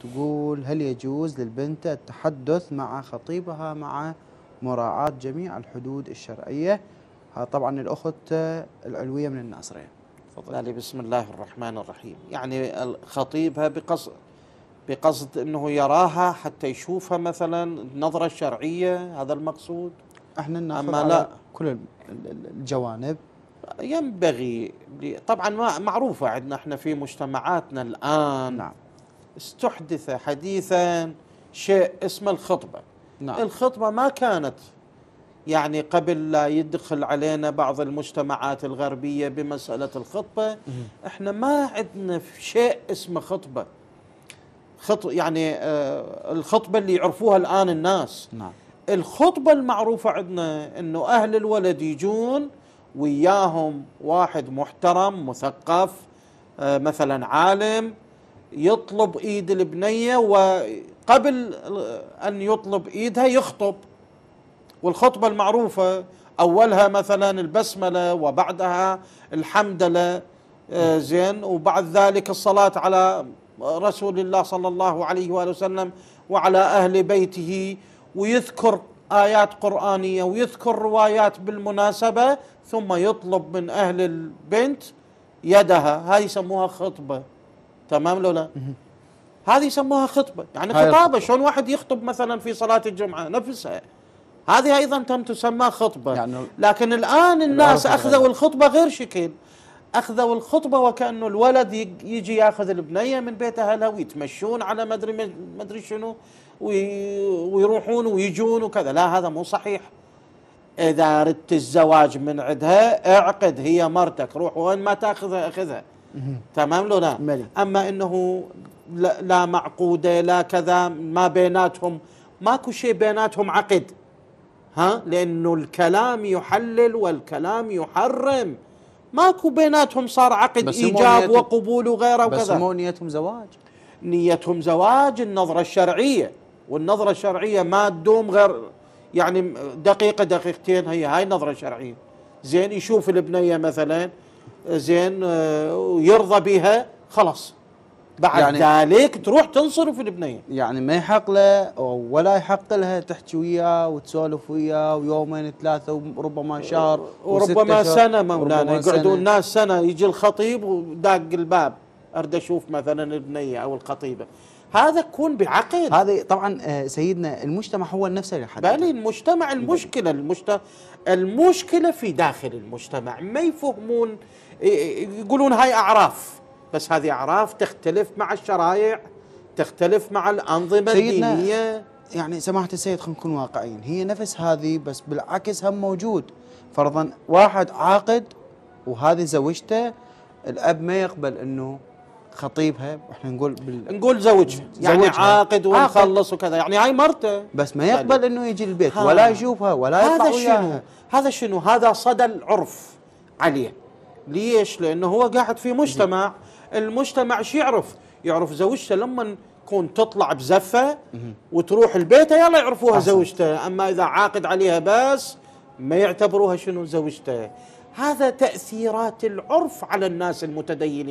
تقول هل يجوز للبنت التحدث مع خطيبها مع مراعاة جميع الحدود الشرعية طبعا الأخت العلوية من الناصرية تفضل بسم الله الرحمن الرحيم يعني خطيبها بقصد بقصد أنه يراها حتى يشوفها مثلا النظرة الشرعية هذا المقصود احنا ناخذ أما لا كل الجوانب ينبغي طبعا معروفة عندنا احنا في مجتمعاتنا الآن نعم استحدث حديثا شيء اسمه الخطبه نعم. الخطبه ما كانت يعني قبل لا يدخل علينا بعض المجتمعات الغربيه بمساله الخطبه مه. احنا ما عندنا شيء اسمه خطبه خط يعني آه الخطبه اللي يعرفوها الان الناس نعم. الخطبه المعروفه عندنا انه اهل الولد يجون وياهم واحد محترم مثقف آه مثلا عالم يطلب ايد البنيه وقبل ان يطلب ايدها يخطب والخطبه المعروفه اولها مثلا البسمله وبعدها الحمدله آه، زين وبعد ذلك الصلاه على رسول الله صلى الله عليه واله وسلم وعلى اهل بيته ويذكر ايات قرانيه ويذكر روايات بالمناسبه ثم يطلب من اهل البنت يدها هاي يسموها خطبه تمام لو لا هذه يسموها خطبه يعني خطابه شلون واحد يخطب مثلا في صلاه الجمعه نفسها هذه ايضا تم تسمى خطبه يعني لكن الان الناس اخذوا الخطبه غير شكل اخذوا الخطبه وكانه الولد يجي ياخذ البنيه من بيت اهلها ويتمشون على ما ادري ما ادري شنو ويروحون ويجون وكذا لا هذا مو صحيح اذا ردت الزواج من عندها اعقد هي مرتك روح وين ما تاخذها اخذها تمام لو لا ملي. اما انه لا, لا معقوده لا كذا ما بيناتهم ماكو شيء بيناتهم عقد ها لانه الكلام يحلل والكلام يحرم ماكو بيناتهم صار عقد ايجاب وقبول وغيره وكذا بس مو نيتهم زواج نيتهم زواج النظره الشرعيه والنظره الشرعيه ما تدوم غير يعني دقيقه دقيقتين هي هاي نظره شرعيه زين يشوف البنيه مثلا زين ويرضى آه، بها خلاص بعد يعني ذلك تروح تنصرف البنيه يعني ما يحق له ولا يحق لها تحكي وياه وتسولف وياه ويومين ثلاثه وربما شهر وربما سنه مولانا يقعدون الناس سنه يجي الخطيب وداق الباب ارد اشوف مثلا البنيه او الخطيبه هذا كون بعقل هذا طبعا آه، سيدنا المجتمع هو النفس حدد بل المجتمع المشكلة المجت... المشكلة في داخل المجتمع ما يفهمون يقولون هاي أعراف بس هذه أعراف تختلف مع الشرائع تختلف مع الأنظمة الدينية يعني سماحة السيد خلينا نكون واقعيين هي نفس هذه بس بالعكس هم موجود فرضا واحد عاقد وهذه زوجته الأب ما يقبل أنه خطيبها احنا نقول بال... نقول زوجها يعني زوجها. يعني عاقد ومخلص وكذا يعني هاي مرته بس ما يقبل يعني انه يجي البيت ها. ولا يشوفها ولا يطلع هذا شنو هذا شنو هذا صدى العرف عليه ليش لانه هو قاعد في مجتمع المجتمع شو يعرف يعرف زوجته لما تكون تطلع بزفه وتروح البيت يلا يعرفوها زوجته اما اذا عاقد عليها بس ما يعتبروها شنو زوجته هذا تاثيرات العرف على الناس المتدينين